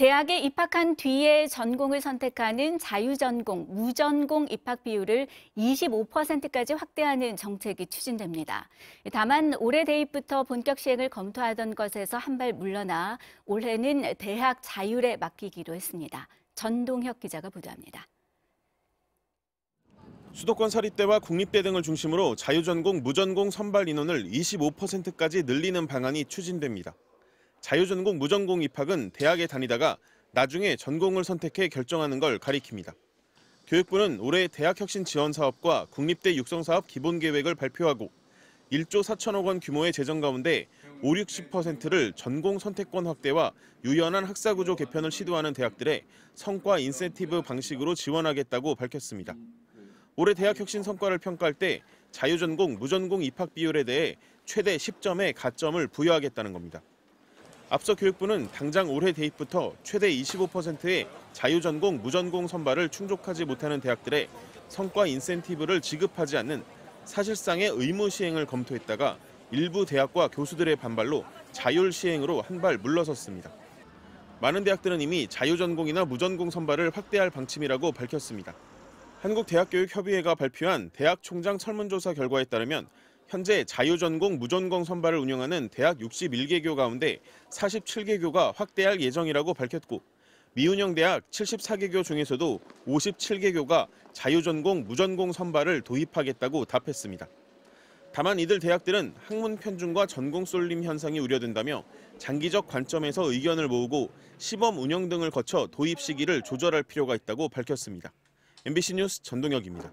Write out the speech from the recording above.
대학에 입학한 뒤에 전공을 선택하는 자유전공, 무전공 입학 비율을 25%까지 확대하는 정책이 추진됩니다. 다만 올해 대입부터 본격 시행을 검토하던 것에서 한 발 물러나 올해는 대학 자율에 맡기기로 했습니다. 전동혁 기자가 보도합니다. 수도권 사립대와 국립대 등을 중심으로 자유전공, 무전공 선발 인원을 25%까지 늘리는 방안이 추진됩니다. 자유전공 무전공 입학은 대학에 다니다가 나중에 전공을 선택해 결정하는 걸 가리킵니다. 교육부는 올해 대학혁신 지원 사업과 국립대 육성 사업 기본 계획을 발표하고 1조 4천억 원 규모의 재정 가운데 5, 60%를 전공 선택권 확대와 유연한 학사 구조 개편을 시도하는 대학들의 성과 인센티브 방식으로 지원하겠다고 밝혔습니다. 올해 대학 혁신 성과를 평가할 때 자유전공, 무전공 입학 비율에 대해 최대 10점의 가점을 부여하겠다는 겁니다. 앞서 교육부는 당장 올해 대입부터 최대 25%의 자유전공, 무전공 선발을 충족하지 못하는 대학들에 성과 인센티브를 지급하지 않는 사실상의 의무 시행을 검토했다가 일부 대학과 교수들의 반발로 자율 시행으로 한 발 물러섰습니다. 많은 대학들은 이미 자유전공이나 무전공 선발을 확대할 방침이라고 밝혔습니다. 한국대학교육협의회가 발표한 대학 총장 설문조사 결과에 따르면 현재 자유전공 무전공 선발을 운영하는 대학 61개교 가운데 47개교가 확대할 예정이라고 밝혔고 미운영 대학 74개교 중에서도 57개교가 자유전공 무전공 선발을 도입하겠다고 답했습니다. 다만 이들 대학들은 학문 편중과 전공 쏠림 현상이 우려된다며 장기적 관점에서 의견을 모으고 시범 운영 등을 거쳐 도입 시기를 조절할 필요가 있다고 밝혔습니다. MBC 뉴스 전동혁입니다.